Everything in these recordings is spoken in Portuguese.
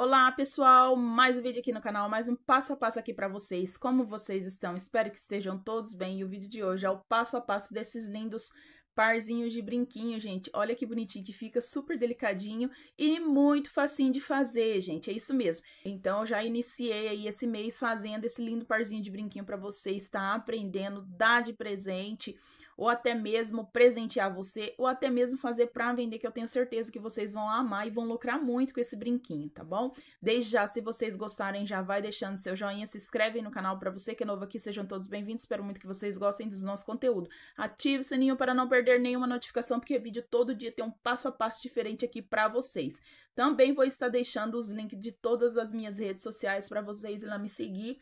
Olá pessoal, mais um vídeo aqui no canal, mais um passo a passo aqui para vocês. Como vocês estão? Espero que estejam todos bem. E o vídeo de hoje é o passo a passo desses lindos parzinhos de brinquinho, gente. Olha que bonitinho que fica, super delicadinho e muito facinho de fazer, gente. É isso mesmo. Então, eu já iniciei aí esse mês fazendo esse lindo parzinho de brinquinho para você estar tá? aprendendo, dar de presente ou até mesmo presentear você, ou até mesmo fazer para vender, que eu tenho certeza que vocês vão amar e vão lucrar muito com esse brinquinho, tá bom? Desde já, se vocês gostarem, já vai deixando seu joinha, se inscreve no canal para você que é novo aqui, sejam todos bem-vindos, espero muito que vocês gostem dos nossos conteúdos. Ative o sininho para não perder nenhuma notificação, porque vídeo todo dia tem um passo a passo diferente aqui para vocês. Também vou estar deixando os links de todas as minhas redes sociais para vocês ir lá me seguir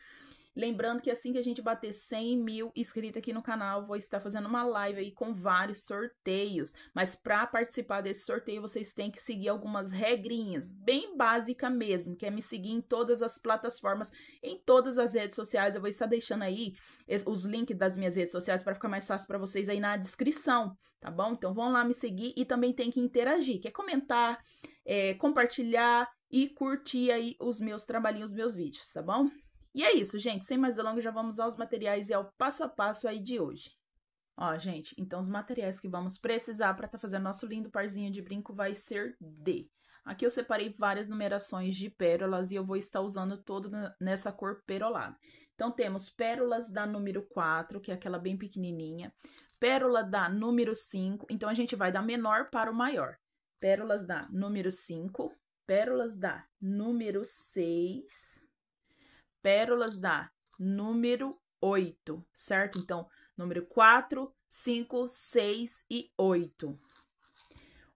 Lembrando que assim que a gente bater 100 mil inscritos aqui no canal, vou estar fazendo uma live aí com vários sorteios. Mas para participar desse sorteio, vocês têm que seguir algumas regrinhas, bem básica mesmo, que é me seguir em todas as plataformas, em todas as redes sociais. Eu vou estar deixando aí os links das minhas redes sociais para ficar mais fácil para vocês aí na descrição, tá bom? Então vão lá me seguir e também tem que interagir, Quer é comentar, é, compartilhar e curtir aí os meus trabalhinhos, os meus vídeos, tá bom? E é isso, gente. Sem mais delongas, já vamos aos materiais e ao passo a passo aí de hoje. Ó, gente, então os materiais que vamos precisar para fazer tá fazendo nosso lindo parzinho de brinco vai ser D. Aqui eu separei várias numerações de pérolas e eu vou estar usando todo nessa cor perolada. Então, temos pérolas da número 4, que é aquela bem pequenininha, pérola da número 5, então a gente vai da menor para o maior. Pérolas da número 5, pérolas da número 6, pérolas da número 8, certo? Então, número 4, 5, 6 e 8.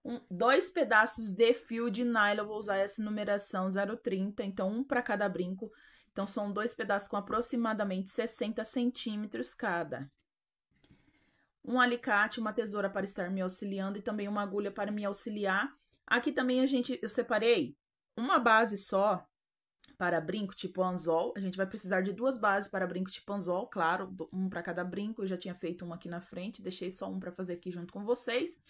Um, dois pedaços de fio de nylon, vou usar essa numeração 030, então um para cada brinco. Então, são dois pedaços com aproximadamente 60 centímetros cada. Um alicate, uma tesoura para estar me auxiliando e também uma agulha para me auxiliar. Aqui também a gente, eu separei uma base só para brinco tipo anzol. A gente vai precisar de duas bases para brinco tipo anzol, claro, um para cada brinco. Eu já tinha feito um aqui na frente, deixei só um para fazer aqui junto com vocês.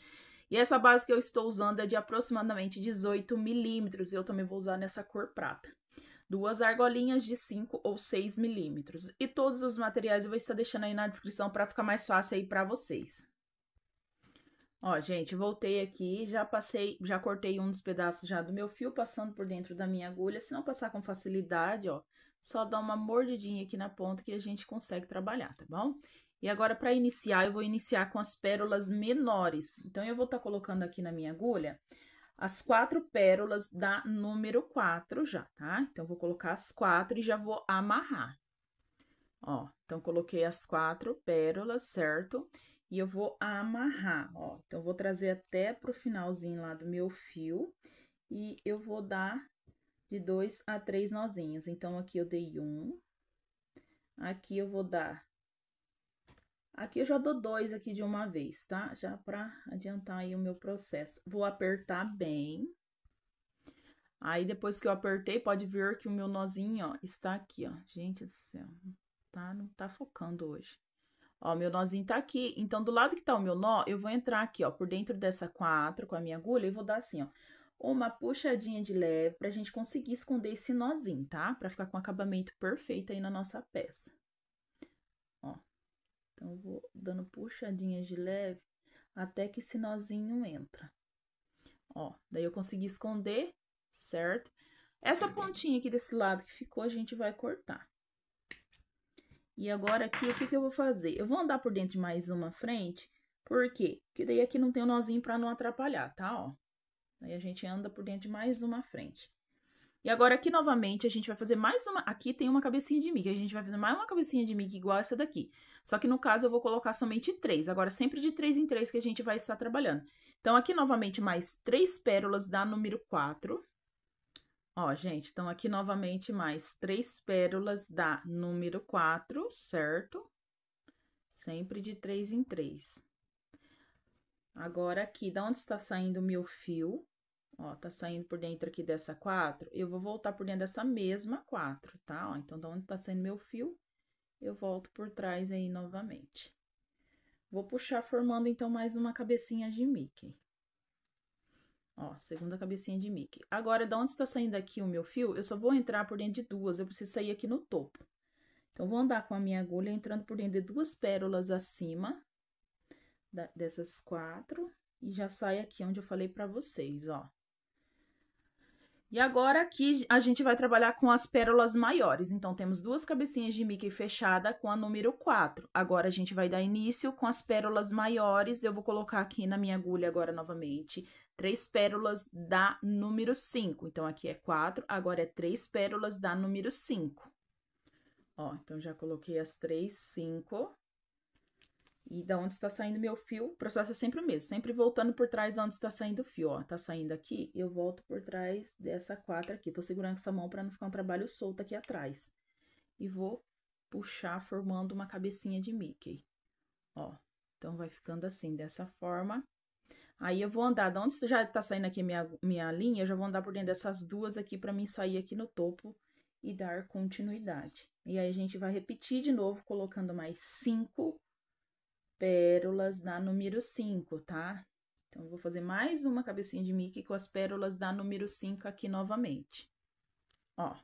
E essa base que eu estou usando é de aproximadamente 18 milímetros, eu também vou usar nessa cor prata. Duas argolinhas de 5 ou 6 milímetros. E todos os materiais eu vou estar deixando aí na descrição para ficar mais fácil aí para vocês. Ó, gente, voltei aqui, já passei, já cortei um dos pedaços já do meu fio, passando por dentro da minha agulha. Se não passar com facilidade, ó, só dá uma mordidinha aqui na ponta que a gente consegue trabalhar, tá bom? E agora, para iniciar, eu vou iniciar com as pérolas menores. Então, eu vou estar tá colocando aqui na minha agulha as quatro pérolas da número quatro já, tá? Então, vou colocar as quatro e já vou amarrar. Ó, então, coloquei as quatro pérolas, certo? Certo? e eu vou amarrar, ó. Então, eu vou trazer até pro finalzinho lá do meu fio e eu vou dar de dois a três nozinhos. Então, aqui eu dei um, aqui eu vou dar... Aqui eu já dou dois aqui de uma vez, tá? Já pra adiantar aí o meu processo. Vou apertar bem. Aí, depois que eu apertei, pode ver que o meu nozinho, ó, está aqui, ó. Gente do céu, tá? Não tá focando hoje. Ó, meu nozinho tá aqui. Então, do lado que tá o meu nó, eu vou entrar aqui, ó, por dentro dessa quatro com a minha agulha e vou dar assim, ó, uma puxadinha de leve pra gente conseguir esconder esse nozinho, tá? Pra ficar com acabamento perfeito aí na nossa peça. Ó, então, eu vou dando puxadinhas de leve até que esse nozinho entra. Ó, daí eu consegui esconder, certo? Essa pontinha aqui desse lado que ficou, a gente vai cortar. E agora aqui, o que, que eu vou fazer? Eu vou andar por dentro de mais uma frente, por quê? Porque daí aqui não tem o um nozinho para não atrapalhar, tá? Ó. Aí a gente anda por dentro de mais uma frente. E agora aqui novamente a gente vai fazer mais uma, aqui tem uma cabecinha de miga, a gente vai fazer mais uma cabecinha de miga igual essa daqui. Só que no caso eu vou colocar somente três, agora sempre de três em três que a gente vai estar trabalhando. Então aqui novamente mais três pérolas dá número quatro. Ó, gente, então aqui novamente mais três pérolas da número 4, certo? Sempre de três em três. Agora, aqui, da onde está saindo o meu fio, ó, tá saindo por dentro aqui dessa quatro, eu vou voltar por dentro dessa mesma quatro, tá? Ó, então, da onde tá saindo meu fio, eu volto por trás aí novamente. Vou puxar formando, então, mais uma cabecinha de Mickey. Ó, segunda cabecinha de Mickey. Agora, da onde está saindo aqui o meu fio, eu só vou entrar por dentro de duas, eu preciso sair aqui no topo. Então, vou andar com a minha agulha entrando por dentro de duas pérolas acima da, dessas quatro e já sai aqui onde eu falei para vocês, ó. E agora aqui a gente vai trabalhar com as pérolas maiores. Então, temos duas cabecinhas de Mickey fechada com a número 4. Agora, a gente vai dar início com as pérolas maiores. Eu vou colocar aqui na minha agulha agora novamente três pérolas da número 5. Então, aqui é 4, agora é três pérolas da número 5. Ó, então já coloquei as três, 5. E da onde está saindo meu fio, o processo é sempre o mesmo, sempre voltando por trás da onde está saindo o fio, ó. Tá saindo aqui, eu volto por trás dessa quatro aqui. Tô segurando com essa mão para não ficar um trabalho solto aqui atrás. E vou puxar formando uma cabecinha de Mickey, ó. Então, vai ficando assim, dessa forma. Aí eu vou andar, de onde já tá saindo aqui minha, minha linha, eu já vou andar por dentro dessas duas aqui para mim sair aqui no topo e dar continuidade. E aí, a gente vai repetir de novo, colocando mais cinco pérolas da número cinco, tá? Então, eu vou fazer mais uma cabecinha de Mickey com as pérolas da número cinco aqui novamente. Ó,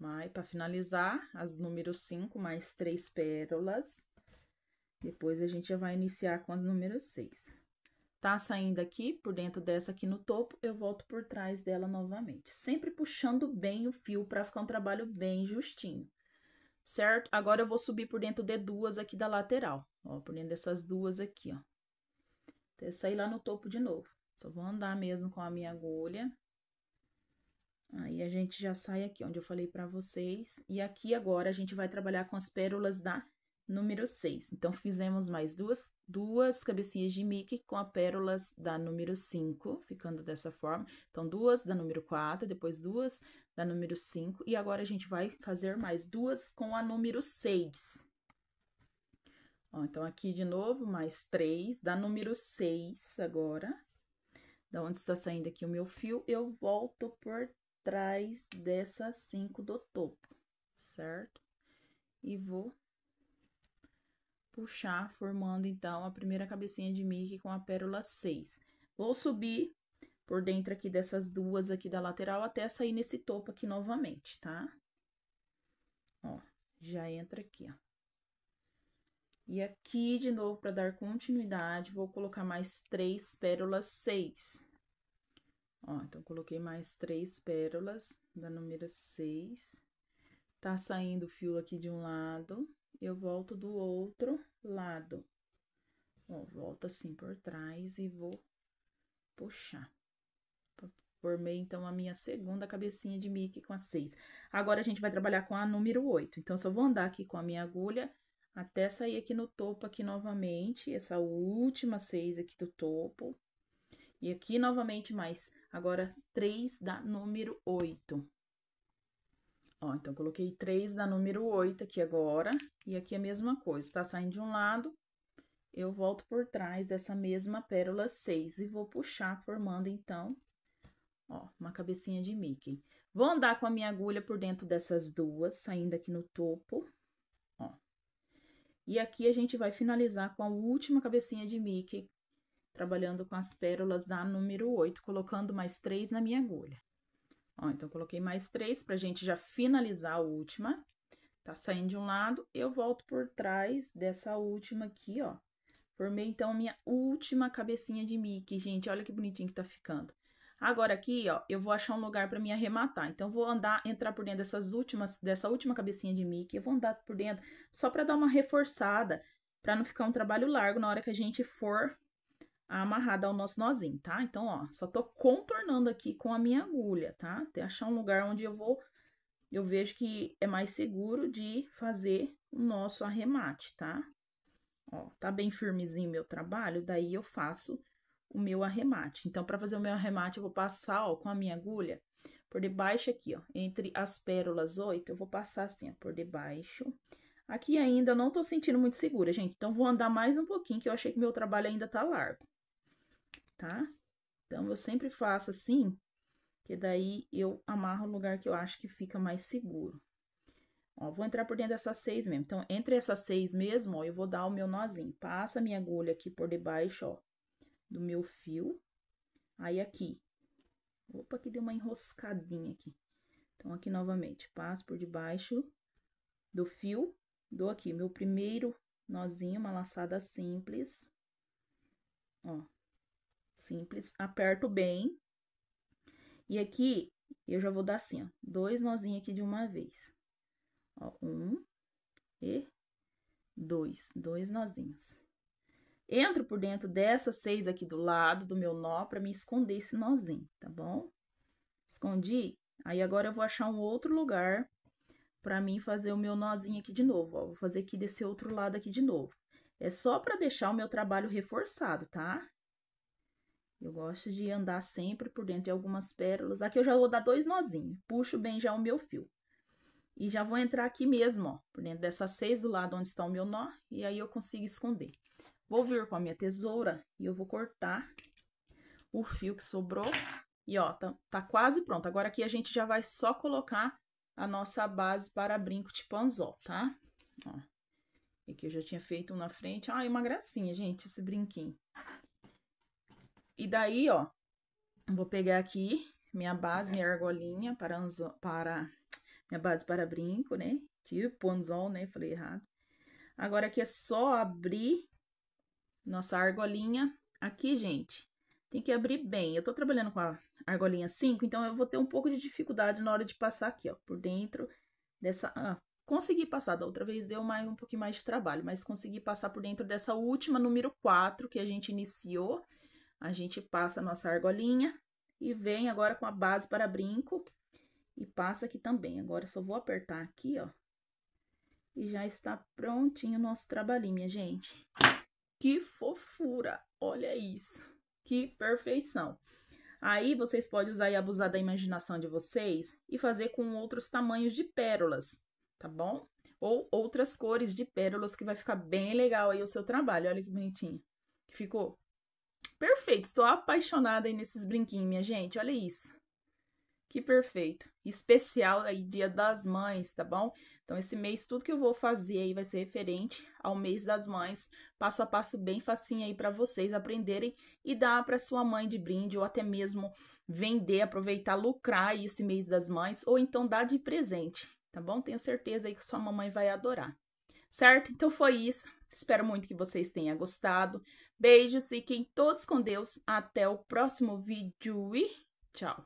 vai para finalizar as número cinco mais três pérolas. Depois, a gente já vai iniciar com as número seis. Tá saindo aqui, por dentro dessa aqui no topo, eu volto por trás dela novamente. Sempre puxando bem o fio para ficar um trabalho bem justinho, certo? Agora eu vou subir por dentro de duas aqui da lateral, ó, por dentro dessas duas aqui, ó. Até sair lá no topo de novo. Só vou andar mesmo com a minha agulha. Aí, a gente já sai aqui, onde eu falei pra vocês. E aqui agora, a gente vai trabalhar com as pérolas da número 6. Então, fizemos mais duas, duas cabecinhas de Mickey com as pérolas da número 5, ficando dessa forma. Então, duas da número 4, depois duas da número 5, e agora a gente vai fazer mais duas com a número 6. Ó, então, aqui de novo, mais três, da número 6 agora, da onde está saindo aqui o meu fio, eu volto por trás dessas cinco do topo, certo? E vou puxar, formando então a primeira cabecinha de Mickey com a pérola 6. Vou subir por dentro aqui dessas duas aqui da lateral até sair nesse topo aqui novamente, tá? Ó, já entra aqui, ó. E aqui, de novo, para dar continuidade, vou colocar mais três pérolas 6. Ó, então, coloquei mais três pérolas da número 6. Tá saindo o fio aqui de um lado eu volto do outro lado. Ó, volto assim por trás e vou puxar. Formei, então, a minha segunda cabecinha de Mickey com a seis. Agora, a gente vai trabalhar com a número 8. Então, eu só vou andar aqui com a minha agulha até sair aqui no topo aqui novamente, essa última seis aqui do topo. E aqui, novamente, mais, agora, três da número 8. Ó, então, coloquei três da número 8 aqui agora, e aqui a mesma coisa, tá? Saindo de um lado, eu volto por trás dessa mesma pérola 6 e vou puxar, formando, então, ó, uma cabecinha de Mickey. Vou andar com a minha agulha por dentro dessas duas, saindo aqui no topo, ó. E aqui a gente vai finalizar com a última cabecinha de Mickey, trabalhando com as pérolas da número 8, colocando mais três na minha agulha. Ó, então, coloquei mais três pra gente já finalizar a última. Tá saindo de um lado, eu volto por trás dessa última aqui, ó. Formei, então, a minha última cabecinha de Mickey, gente. Olha que bonitinho que tá ficando. Agora aqui, ó, eu vou achar um lugar para me arrematar. Então, vou andar, entrar por dentro dessas últimas, dessa última cabecinha de Mickey. Eu vou andar por dentro só para dar uma reforçada, para não ficar um trabalho largo na hora que a gente for amarrada ao nosso nozinho, tá? Então, ó, só tô contornando aqui com a minha agulha, tá? Até achar um lugar onde eu vou, eu vejo que é mais seguro de fazer o nosso arremate, tá? Ó, tá bem firmezinho meu trabalho, daí eu faço o meu arremate. Então, para fazer o meu arremate, eu vou passar, ó, com a minha agulha por debaixo aqui, ó, entre as pérolas oito, eu vou passar assim, ó, por debaixo. Aqui ainda eu não tô sentindo muito segura, gente, então vou andar mais um pouquinho, que eu achei que meu trabalho ainda tá largo tá? Então, eu sempre faço assim, que daí eu amarro o lugar que eu acho que fica mais seguro. Ó, vou entrar por dentro dessas seis mesmo. Então, entre essas seis mesmo, ó, eu vou dar o meu nozinho. Passa a minha agulha aqui por debaixo, ó, do meu fio. Aí, aqui. Opa, que deu uma enroscadinha aqui. Então, aqui novamente, passo por debaixo do fio, dou aqui meu primeiro nozinho, uma laçada simples. Ó, Simples, aperto bem. E aqui, eu já vou dar assim, ó, dois nozinhos aqui de uma vez. Ó, um e dois, dois nozinhos. Entro por dentro dessas seis aqui do lado do meu nó para me esconder esse nozinho, tá bom? Escondi, aí agora eu vou achar um outro lugar para mim fazer o meu nozinho aqui de novo, ó. Vou fazer aqui desse outro lado aqui de novo. É só para deixar o meu trabalho reforçado, tá? Eu gosto de andar sempre por dentro de algumas pérolas. Aqui eu já vou dar dois nozinhos. Puxo bem já o meu fio. E já vou entrar aqui mesmo, ó, por dentro dessas seis do lado onde está o meu nó, e aí eu consigo esconder. Vou vir com a minha tesoura e eu vou cortar o fio que sobrou. E ó, tá, tá quase pronto. Agora aqui a gente já vai só colocar a nossa base para brinco tipo anzol, tá? Ó, aqui eu já tinha feito um na frente. Ai, uma gracinha, gente, esse brinquinho daí, ó, vou pegar aqui minha base, minha argolinha para, anzo, para minha base para brinco, né? Tipo anzol, né? Falei errado. Agora aqui é só abrir nossa argolinha aqui, gente. Tem que abrir bem. Eu tô trabalhando com a argolinha 5, então eu vou ter um pouco de dificuldade na hora de passar aqui, ó, por dentro dessa... Ah, consegui passar, da outra vez deu mais, um pouquinho mais de trabalho, mas consegui passar por dentro dessa última número 4 que a gente iniciou a gente passa a nossa argolinha e vem agora com a base para brinco e passa aqui também. Agora, só vou apertar aqui, ó. E já está prontinho o nosso trabalhinho, minha gente. Que fofura! Olha isso! Que perfeição! Aí, vocês podem usar e abusar da imaginação de vocês e fazer com outros tamanhos de pérolas, tá bom? Ou outras cores de pérolas, que vai ficar bem legal aí o seu trabalho. Olha que bonitinho. Ficou Perfeito, estou apaixonada aí nesses brinquinhos, minha gente, olha isso. Que perfeito. Especial aí Dia das Mães, tá bom? Então esse mês tudo que eu vou fazer aí vai ser referente ao mês das mães, passo a passo bem facinho aí para vocês aprenderem e dar para sua mãe de brinde ou até mesmo vender, aproveitar, lucrar aí esse mês das mães ou então dar de presente, tá bom? Tenho certeza aí que sua mamãe vai adorar. Certo? Então foi isso. Espero muito que vocês tenham gostado. Beijos, fiquem todos com Deus. Até o próximo vídeo e tchau!